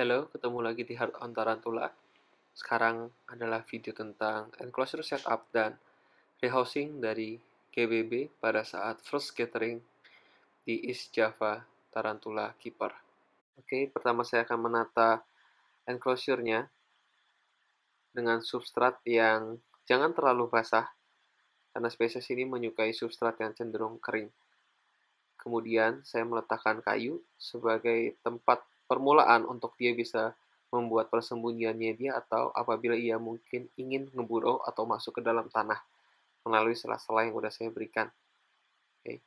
Halo, ketemu lagi di Hard on Tarantula. Sekarang adalah video tentang enclosure setup dan rehousing dari GBB pada saat first gathering di East Java Tarantula Keeper. Oke, pertama saya akan menata enclosure-nya dengan substrat yang jangan terlalu basah karena spesies ini menyukai substrat yang cenderung kering. Kemudian saya meletakkan kayu sebagai tempat permulaan untuk dia bisa membuat persembunyiannya dia atau apabila ia mungkin ingin ngeburau atau masuk ke dalam tanah melalui sela-sela yang sudah saya berikan. Okay.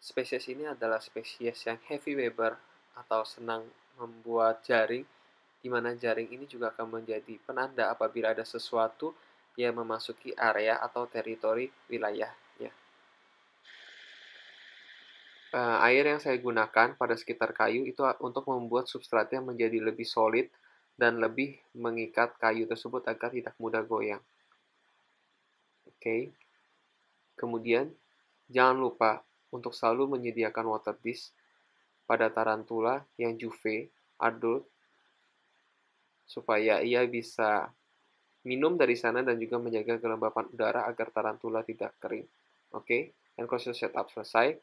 Spesies ini adalah spesies yang heavy weber atau senang membuat jaring, di mana jaring ini juga akan menjadi penanda apabila ada sesuatu yang memasuki area atau teritori wilayah uh, air yang saya gunakan pada sekitar kayu itu untuk membuat substratnya menjadi lebih solid dan lebih mengikat kayu tersebut agar tidak mudah goyang. Oke. Okay. Kemudian, jangan lupa untuk selalu menyediakan water dish pada tarantula yang juve adult supaya ia bisa minum dari sana dan juga menjaga kelembapan udara agar tarantula tidak kering. Oke, okay? enclosure setup selesai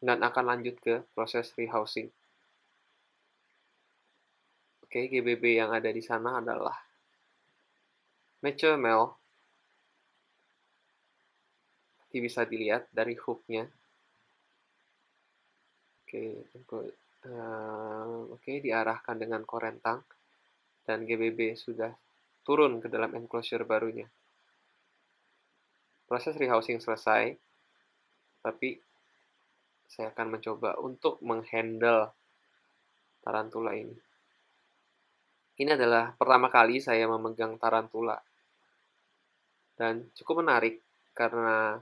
dan akan lanjut ke proses rehousing. Oke, GBB yang ada di sana adalah mature male. Ini bisa dilihat dari hooknya. Oke, Uh, oke, diarahkan dengan korentang dan GBB sudah turun ke dalam enclosure barunya. Proses rehousing selesai, tapi saya akan mencoba untuk menghandle tarantula ini. Ini adalah pertama kali saya memegang tarantula. Dan cukup menarik karena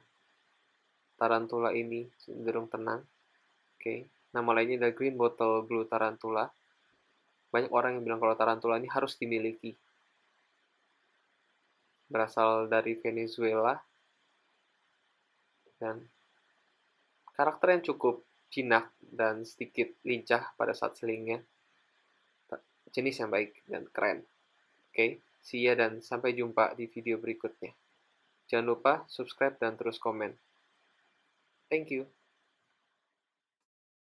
tarantula ini cenderung tenang. Oke, okay. nama lainnya adalah green bottle blue tarantula. Banyak orang yang bilang kalau tarantula ini harus dimiliki. Berasal dari Venezuela dan Karakter yang cukup jinak dan sedikit lincah pada saat selingnya. Jenis yang baik dan keren. Oke, okay? see ya dan sampai jumpa di video berikutnya. Jangan lupa subscribe dan terus komen. Thank you.